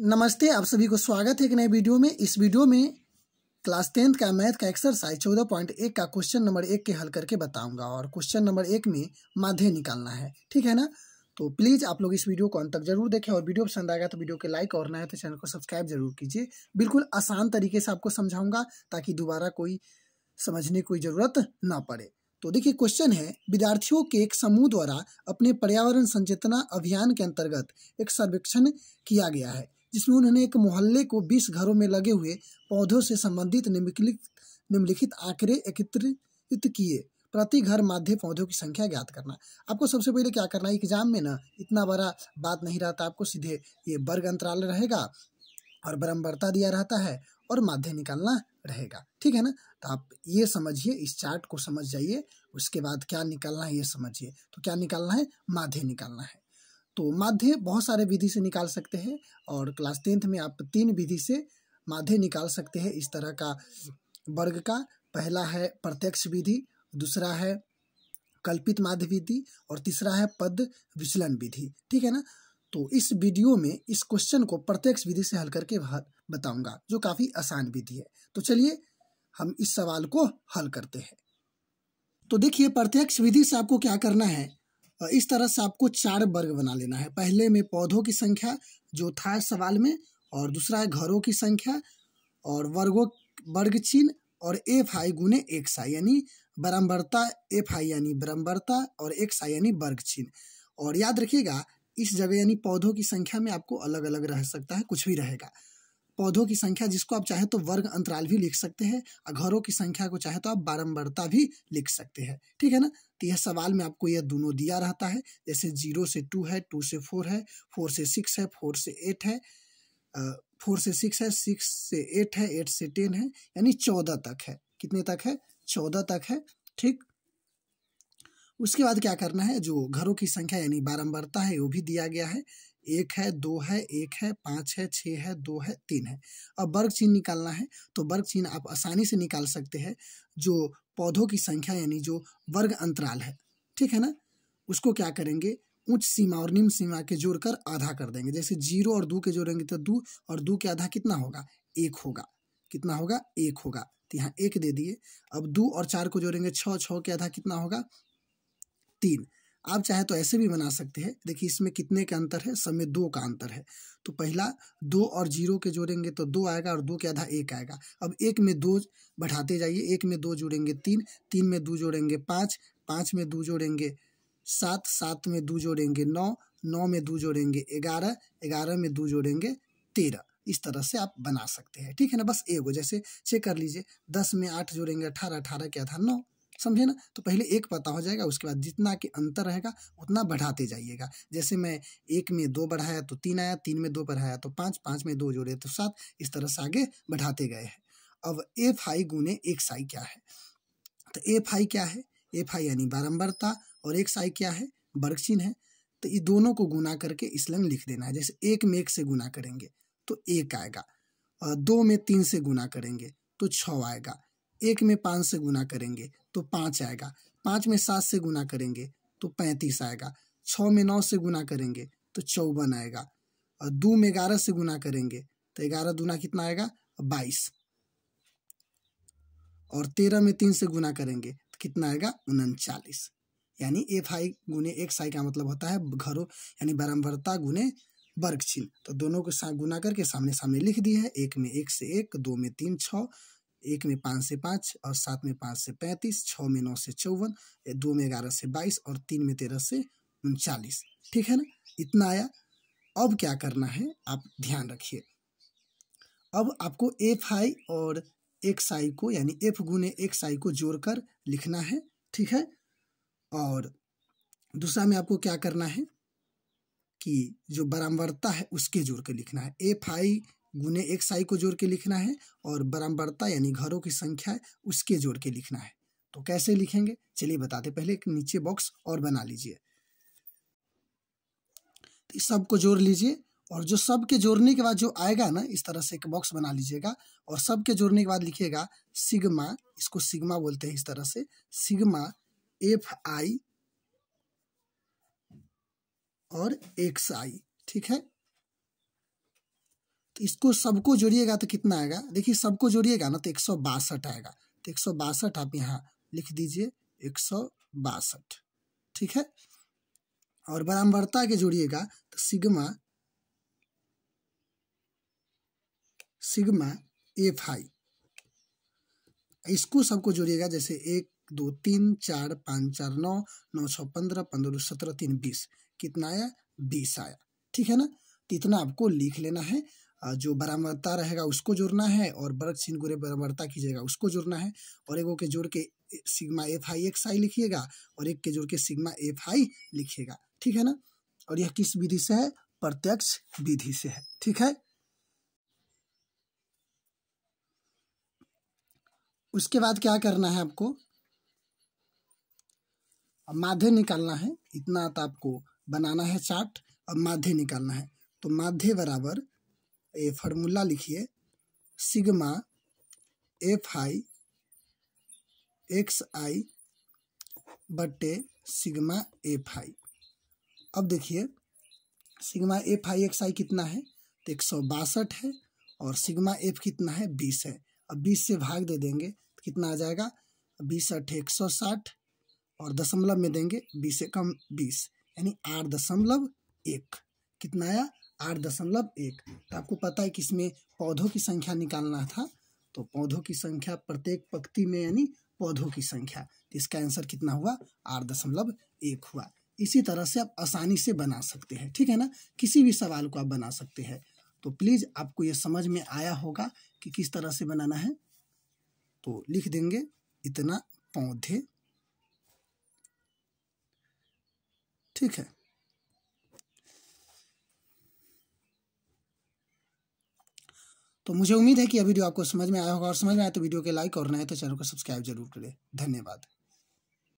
नमस्ते आप सभी को स्वागत है एक नए वीडियो में इस वीडियो में क्लास टेंथ का मैथ का एक्सरसाइज चौदह पॉइंट एक का क्वेश्चन नंबर एक के हल करके बताऊंगा और क्वेश्चन नंबर एक में माध्य निकालना है ठीक है ना तो प्लीज़ आप लोग इस वीडियो को अंत तक जरूर देखें और वीडियो पसंद आएगा तो वीडियो के लाइक और नया तो चैनल को सब्सक्राइब जरूर कीजिए बिल्कुल आसान तरीके से आपको समझाऊंगा ताकि दोबारा कोई समझने की कोई ज़रूरत ना पड़े तो देखिए क्वेश्चन है विद्यार्थियों के एक समूह द्वारा अपने पर्यावरण संचेतना अभियान के अंतर्गत एक सर्वेक्षण किया गया है जिसमें उन्होंने एक मोहल्ले को बीस घरों में लगे हुए पौधों से संबंधित निम्नलिखित निम्नलिखित आंकड़े एकत्रित किए प्रति घर माध्य पौधों की संख्या ज्ञात करना आपको सबसे पहले क्या करना है एग्जाम में ना इतना बड़ा बात नहीं रहता आपको सीधे ये वर्ग अंतराल रहेगा और बरम्बरता दिया रहता है और माध्य निकालना रहेगा ठीक है ना तो आप ये समझिए इस चार्ट को समझ जाइए उसके बाद क्या निकालना है ये समझिए तो क्या निकालना है माध्य निकालना है तो माध्य बहुत सारे विधि से निकाल सकते हैं और क्लास टेंथ में आप तीन विधि से माध्य निकाल सकते हैं इस तरह का वर्ग का पहला है प्रत्यक्ष विधि दूसरा है कल्पित माध्य विधि और तीसरा है पद विचलन विधि ठीक है ना तो इस वीडियो में इस क्वेश्चन को प्रत्यक्ष विधि से हल करके बताऊंगा जो काफ़ी आसान विधि है तो चलिए हम इस सवाल को हल करते हैं तो देखिए प्रत्यक्ष विधि से आपको क्या करना है इस तरह से आपको चार वर्ग बना लेना है पहले में पौधों की संख्या जो था सवाल में और दूसरा है घरों की संख्या और वर्गों वर्ग चिन्ह और एफ आई गुने एक साई यानी बरम्बरता एफ आई यानी बरम्बरता और एक साई यानी वर्ग चिन्ह और याद रखिएगा इस जगह यानी पौधों की संख्या में आपको अलग अलग रह सकता है कुछ भी रहेगा पौधों की संख्या जिसको आप चाहे तो वर्ग अंतराल भी लिख सकते हैं और घरों की संख्या को चाहे तो आप बारंबारता भी लिख सकते हैं ठीक है ना तो यह सवाल में आपको यह दोनों दिया रहता है जैसे जीरो से टू है टू से फोर है फोर से सिक्स है फोर से एट है फोर से सिक्स है सिक्स से एट है एट से टेन है यानी चौदह तक है कितने तक है चौदह तक है ठीक उसके बाद क्या करना है जो घरों की संख्या यानी बारंबारता है वो भी दिया गया है एक है दो है एक है पाँच है छः है दो है तीन है अब वर्ग चिन्ह निकालना है तो वर्ग चिन्ह आप आसानी से निकाल सकते हैं जो पौधों की संख्या यानी जो वर्ग अंतराल है ठीक है ना उसको क्या करेंगे उच्च सीमा और निम्न सीमा के जोड़कर आधा कर देंगे जैसे जीरो और दो के जोड़ेंगे तो दो और दो के आधा कितना होगा एक होगा कितना होगा एक होगा तो यहाँ एक दे दिए अब दो और चार को जोड़ेंगे छः छः के आधा कितना होगा तीन आप चाहे तो ऐसे भी बना सकते हैं देखिए इसमें कितने का अंतर है सब में दो का अंतर है तो पहला दो और जीरो के जोड़ेंगे तो दो आएगा और दो के आधा एक आएगा अब एक में दो बढ़ाते जाइए एक में दो जोड़ेंगे तीन तीन में दो जोड़ेंगे पाँच पाँच में दो जोड़ेंगे सात सात में दो जोड़ेंगे नौ नौ में दो जोड़ेंगे ग्यारह ग्यारह में दो जोड़ेंगे तेरह इस तरह से आप बना सकते हैं ठीक है ना बस एगो जैसे चेक कर लीजिए दस में आठ जोड़ेंगे अठारह अठारह के आधा नौ समझे ना तो पहले एक पता हो जाएगा उसके बाद जितना के अंतर रहेगा उतना बढ़ाते जाइएगा जैसे मैं एक में दो बढ़ाया तो तीन आया तीन में दो बढ़ाया तो पाँच पाँच में दो जोड़े तो सात इस तरह से आगे बढ़ाते गए हैं अब एफ आई गुने एक साई क्या है तो एफ आई क्या है एफ आई यानी बारम्बरता और एक साई क्या है बर्गचिन है तो ये दोनों को गुना करके इसलंग लिख देना है जैसे एक में एक से गुना करेंगे तो एक आएगा और दो में तीन से गुना करेंगे तो छ आएगा एक में पाँच से गुना करेंगे तो पाँच आएगा पाँच में सात से गुना करेंगे तो पैंतीस आएगा छः में नौ से गुना करेंगे तो चौवन आएगा और दो में ग्यारह से गुना करेंगे तो ग्यारह दूना कितना आएगा बाईस और तेरह में तीन से गुना करेंगे तो कितना आएगा उनचालीस यानी एफ आई गुने एक्स आई का मतलब होता है घरों यानी बरम्बरता गुने वर्ग तो दोनों को गुना करके सामने सामने लिख दिए है एक में एक से एक दो में तीन छः एक में पाँच से पाँच और सात में पाँच से पैंतीस छः में नौ से चौवन दो में ग्यारह से बाईस और तीन में तेरह से उनचालीस ठीक है ना इतना आया अब क्या करना है आप ध्यान रखिए अब आपको एफ आई और एक्स आई को यानी एफ गुने एक्स आई को जोड़कर लिखना है ठीक है और दूसरा में आपको क्या करना है कि जो बरामवरता है उसके जोड़ लिखना है एफ आई गुने एक साई को जोड़ के लिखना है और बरम्बरता यानी घरों की संख्या है उसके जोड़ के लिखना है तो कैसे लिखेंगे चलिए बताते पहले एक नीचे बॉक्स और बना लीजिए तो सबको जोड़ लीजिए और जो सब के जोड़ने के बाद जो आएगा ना इस तरह से एक बॉक्स बना लीजिएगा और सब के जोड़ने के बाद लिखिएगा सिग्मा इसको सिग्मा बोलते हैं इस तरह से सिग्मा एफ आई और एक्स आई ठीक है तो इसको सबको जोड़िएगा तो कितना आएगा देखिए सबको जोड़िएगा ना तो एक सौ बासठ आएगा तो एक सौ बासठ आप यहाँ लिख दीजिए एक सौ बासठ ठीक है और बरामभरता के जोड़िएगा तो सिग्मा सिग्मा एफ आई इसको सबको जोड़िएगा जैसे एक दो तीन चार पाँच चार नौ नौ छः पंद्रह पंद्रह सत्रह तीन बीस कितना आया बीस आया ठीक है ना तो इतना आपको लिख लेना है जो बरामर्ता रहेगा उसको जोड़ना है और बर्ग चिन्ह गुरे बरामर्ता की उसको जोड़ना है और एगो के जोड़ के sigma f i x i लिखिएगा और एक के जोड़ के सिग्मा एफ आई लिखिएगा ठीक है ना और यह किस विधि से है प्रत्यक्ष विधि से है ठीक है उसके बाद क्या करना है आपको माध्य निकालना है इतना तो आपको बनाना है चार्ट और माध्य निकालना है तो माध्य बराबर ये फार्मूला लिखिए sigma f i x i बटे सिग्मा एफ आई अब देखिए sigma f i x i कितना है तो एक सौ बासठ है और सिग्मा एफ कितना है बीस है अब बीस से भाग दे देंगे तो कितना आ जाएगा बीस अठ एक सौ साठ और दशमलव में देंगे बीस से कम बीस यानी आठ दशमलव एक कितना आया आठ दशमलव एक तो आपको पता है कि इसमें पौधों की संख्या निकालना था तो पौधों की संख्या प्रत्येक पक्ति में यानी पौधों की संख्या तो इसका आंसर कितना हुआ आठ दशमलव एक हुआ इसी तरह से आप आसानी से बना सकते हैं ठीक है ना किसी भी सवाल को आप बना सकते हैं तो प्लीज़ आपको ये समझ में आया होगा कि किस तरह से बनाना है तो लिख देंगे इतना पौधे ठीक है तो मुझे उम्मीद है कि यह वीडियो आपको समझ में आया होगा और समझ में आया तो वीडियो के लाइक और नए तो चैनल को सब्सक्राइब जरूर करें धन्यवाद